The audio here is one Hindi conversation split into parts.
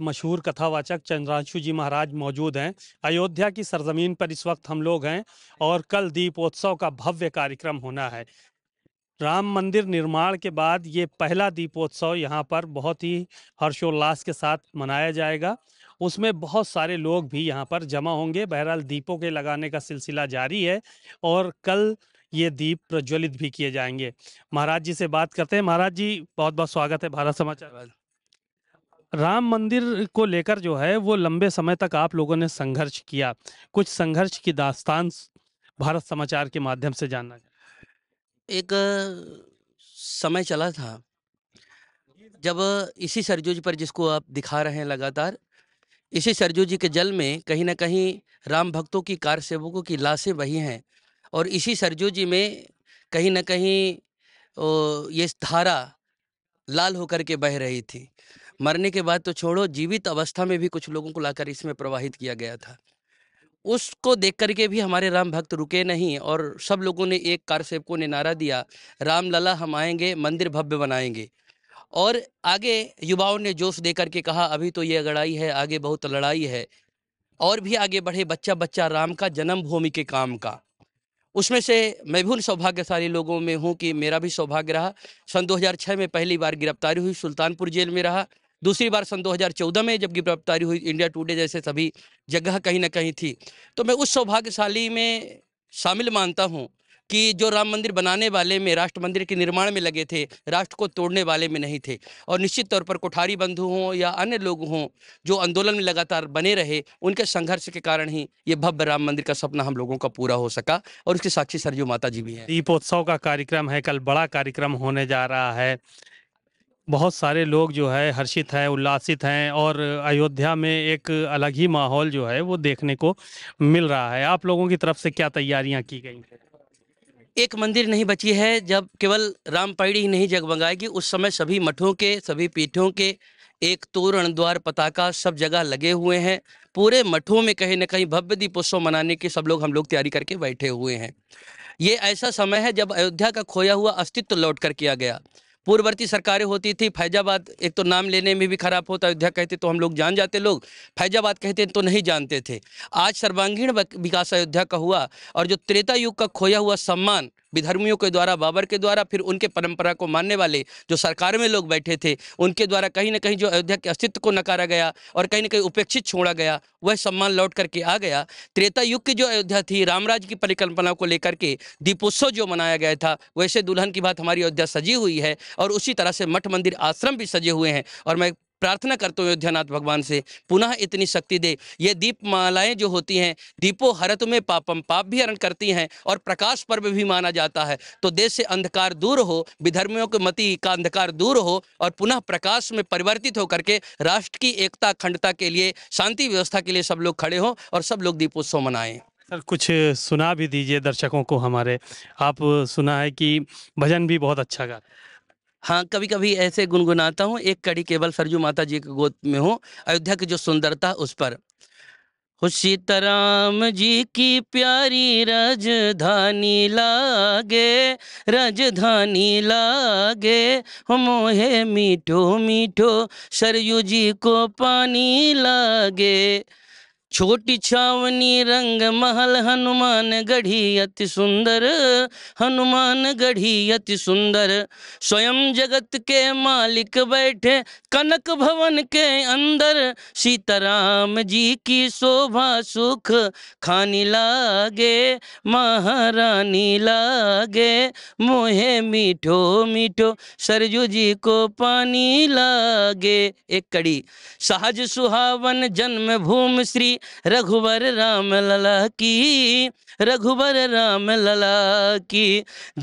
मशहूर कथावाचक चंद्रांशु जी महाराज मौजूद हैं अयोध्या की सरजमीन पर इस वक्त हम लोग हैं और कल दीपोत्सव का भव्य कार्यक्रम होना है राम मंदिर निर्माण के बाद ये पहला दीपोत्सव यहाँ पर बहुत ही हर्षोल्लास के साथ मनाया जाएगा उसमें बहुत सारे लोग भी यहाँ पर जमा होंगे बहरहाल दीपों के लगाने का सिलसिला जारी है और कल ये दीप प्रज्वलित भी किए जाएंगे महाराज जी से बात करते हैं महाराज जी बहुत बहुत स्वागत है भारत समाचार राम मंदिर को लेकर जो है वो लंबे समय तक आप लोगों ने संघर्ष किया कुछ संघर्ष की दास्तान भारत समाचार के माध्यम से जानना एक समय चला था जब इसी सरजू जी पर जिसको आप दिखा रहे हैं लगातार इसी सरजू जी के जल में कहीं ना कहीं राम भक्तों की कार सेवकों की लाशें बही हैं और इसी सरजू जी में कहीं ना कहीं ये धारा लाल होकर के बह रही थी मरने के बाद तो छोड़ो जीवित अवस्था में भी कुछ लोगों को लाकर इसमें प्रवाहित किया गया था उसको देख करके भी हमारे राम भक्त रुके नहीं और सब लोगों ने एक कार सेवकों ने नारा दिया राम लला हम आएंगे मंदिर भव्य बनाएंगे और आगे युवाओं ने जोश दे करके कहा अभी तो ये लड़ाई है आगे बहुत लड़ाई है और भी आगे बढ़े बच्चा बच्चा राम का जन्मभूमि के काम का उसमें से मैं भी उन सौभाग्यशाली लोगों में हूँ कि मेरा भी सौभाग्य रहा सन 2006 में पहली बार गिरफ्तारी हुई सुल्तानपुर जेल में रहा दूसरी बार सन 2014 में जब गिरफ्तारी हुई इंडिया टुडे जैसे सभी जगह कहीं ना कहीं थी तो मैं उस सौभाग्यशाली में शामिल मानता हूँ कि जो राम मंदिर बनाने वाले में राष्ट्र मंदिर के निर्माण में लगे थे राष्ट्र को तोड़ने वाले में नहीं थे और निश्चित तौर पर कोठारी बंधु हों या अन्य लोग हों जो आंदोलन में लगातार बने रहे उनके संघर्ष के कारण ही ये भव्य राम मंदिर का सपना हम लोगों का पूरा हो सका और उसके साक्षी सरजू माता जी भी है दीपोत्सव का कार्यक्रम है कल बड़ा कार्यक्रम होने जा रहा है बहुत सारे लोग जो है हर्षित हैं उल्लासित हैं और अयोध्या में एक अलग ही माहौल जो है वो देखने को मिल रहा है आप लोगों की तरफ से क्या तैयारियां की गई हैं एक मंदिर नहीं बची है जब केवल राम पैड़ी ही नहीं जगमगाएगी उस समय सभी मठों के सभी पीठों के एक तोरण द्वार पताका सब जगह लगे हुए हैं पूरे मठों में कहीं ना कहीं भव्य दीपोत्सव मनाने की सब लोग हम लोग तैयारी करके बैठे हुए हैं ये ऐसा समय है जब अयोध्या का खोया हुआ अस्तित्व लौट कर किया गया पूर्ववर्ती सरकारें होती थी फैजाबाद एक तो नाम लेने में भी खराब होता अयोध्या कहते तो हम लोग जान जाते लोग फैजाबाद कहते तो नहीं जानते थे आज सर्वांगीण विकास अयोध्या का हुआ और जो त्रेता युग का खोया हुआ सम्मान विधर्मियों के द्वारा बाबर के द्वारा फिर उनके परंपरा को मानने वाले जो सरकार में लोग बैठे थे उनके द्वारा कहीं ना कहीं जो अयोध्या के अस्तित्व को नकारा गया और कहीं ना कहीं उपेक्षित छोड़ा गया वह सम्मान लौट करके आ गया त्रेता युग की जो अयोध्या थी रामराज की परिकल्पना को लेकर के दीपोत्सव जो मनाया गया था वैसे दुल्हन की बात हमारी अयोध्या सजी हुई है और उसी तरह से मठ मंदिर आश्रम भी सजे हुए हैं और मैं प्रार्थना करते हो अयोध्यानाथ भगवान से पुनः इतनी शक्ति दे ये दीप मालाएं जो होती हैं दीपो हरत में पापम पाप भी हरण करती हैं और प्रकाश पर्व भी माना जाता है तो देश से अंधकार दूर हो विधर्मियों के मति का अंधकार दूर हो और पुनः प्रकाश में परिवर्तित होकर के राष्ट्र की एकता अखंडता के लिए शांति व्यवस्था के लिए सब लोग खड़े हों और सब लोग दीपोत्सव मनाएं सर कुछ सुना भी दीजिए दर्शकों को हमारे आप सुना है कि भजन भी बहुत अच्छा गा हाँ कभी कभी ऐसे गुनगुनाता हूँ एक कड़ी केवल सरजू माता जी के गोद में हो अयोध्या की जो सुंदरता उस पर सीताराम जी की प्यारी राजधानी लागे राजधानी लागे हम हे मीठो मीठो सरयू जी को पानी लागे छोटी छावनी रंग महल हनुमान गढ़ी अति सुंदर हनुमान गढ़ी अति सुंदर स्वयं जगत के मालिक बैठे कनक भवन के अंदर सीताराम जी की शोभा सुख खानी लागे महारानी लागे मोहे मीठो मीठो सरजू जी को पानी लागे एक कड़ी सहज सुहावन जन्म भूमि श्री रघुवर राम लला की रघुवर राम लला की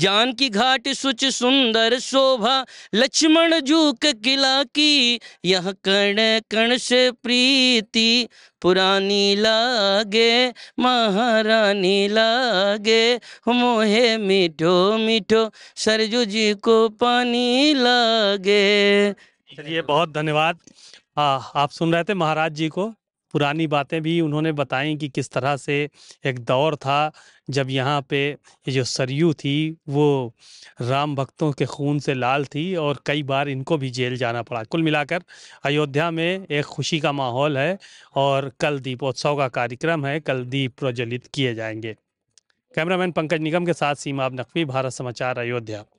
जान की घाट सुच सुंदर शोभा लक्ष्मण जूक किला की यह कर्ण कर्ण से प्रीति पुरानी लागे महारानी लागे मोहे मीठो मीठो सरजू जी को पानी लागे चलिए बहुत धन्यवाद हाँ आप सुन रहे थे महाराज जी को पुरानी बातें भी उन्होंने बताई कि किस तरह से एक दौर था जब यहाँ पे ये जो सरयू थी वो राम भक्तों के खून से लाल थी और कई बार इनको भी जेल जाना पड़ा कुल मिलाकर अयोध्या में एक खुशी का माहौल है और कल दीपोत्सव का कार्यक्रम है कल दीप प्रज्वलित किए जाएंगे कैमरामैन पंकज निगम के साथ सीमा अब नकवी भारत समाचार अयोध्या